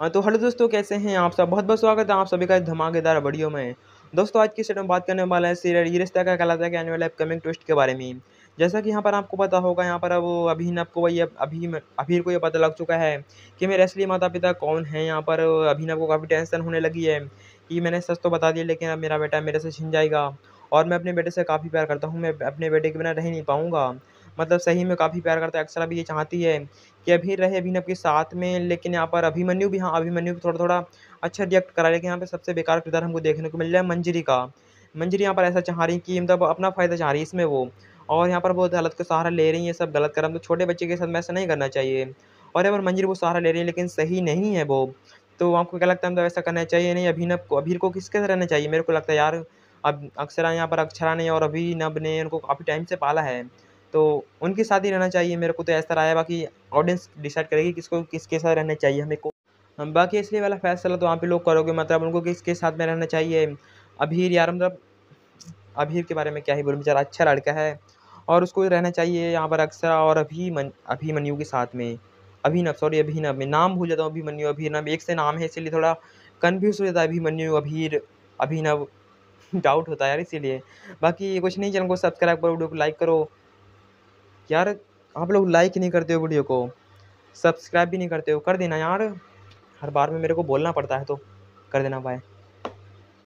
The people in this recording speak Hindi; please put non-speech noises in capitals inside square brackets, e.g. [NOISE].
हाँ तो हेलो दोस्तों कैसे हैं आप सब बहुत बहुत स्वागत है आप सभी का धमाकेदार वीडियो में दोस्तों आज की सेट में बात करने वाला है सीरियल ये रिश्ता का कहलाता है कि आने वाले अपकमिंग ट्विस्ट के बारे में जैसा कि यहाँ पर आपको पता होगा यहाँ पर अब अभी नब को वही अभी अभी को ये पता लग चुका है कि मेरे असली माता पिता कौन है यहाँ पर अभिन को काफ़ी टेंशन होने लगी है कि मैंने सच तो बता दिया लेकिन अब मेरा बेटा मेरे से छिन जाएगा और मैं अपने बेटे से काफ़ी प्यार करता हूँ मैं अपने बेटे के बिना रह नहीं पाऊँगा मतलब सही में काफ़ी प्यार करता है अक्सर भी ये चाहती है कि अभी रहे अभिनव के साथ में लेकिन यहाँ पर अभिमन्यु भी हाँ अभिमन्यु भी थोड़ा थोड़ा अच्छा रिएक्ट करा लेकिन यहाँ पर सबसे बेकार किरदार हमको देखने को मिल रहा है मंजरी का मंजरी यहाँ पर ऐसा चाह रही कि मतलब अपना फ़ायदा चाह रही है इसमें वो और यहाँ पर वो गलत का सहारा ले रही है सब गलत कर तो छोटे बच्चे के साथ में ऐसा नहीं करना चाहिए और यहाँ पर मंजरी वो सहारा ले रही है लेकिन सही नहीं है वो तो आपको क्या लगता है मतलब ऐसा करना चाहिए नहीं अभिनव को अभीर को किसके साथ रहना चाहिए मेरे को लगता है यार अब अक्सरा यहाँ पर अक्षरा ने और अभी नब ने उनको काफ़ी टाइम से पाला है तो उनके साथ ही रहना चाहिए मेरे को तो ऐसा रहा है बाकी ऑडियंस डिसाइड करेगी किसको किसके साथ रहना चाहिए हमें को बाकी इसलिए वाला फैसला तो वहाँ पे लोग करोगे मतलब उनको किसके साथ में रहना चाहिए अभीर यार मतलब अभीर के बारे में क्या ही बोलूँ बेचारा अच्छा लड़का है और उसको रहना चाहिए यहाँ पर अक्सर और अभी मन अभिमन्यु के साथ में अभिनव सॉरी अभिनव में नाम भूल जाता हूँ अभिमन्यु अभिनव एक से नाम है इसीलिए थोड़ा कन्फ्यूज़ हो जाता है अभिमन्यु अभीर अभिनव डाउट [LAUGHS] होता है यार इसीलिए बाकी कुछ नहीं चैनल को सब्सक्राइब करो वीडियो को लाइक करो यार आप लोग लाइक नहीं करते हो वीडियो को सब्सक्राइब भी नहीं करते हो कर देना यार हर बार में मेरे को बोलना पड़ता है तो कर देना भाई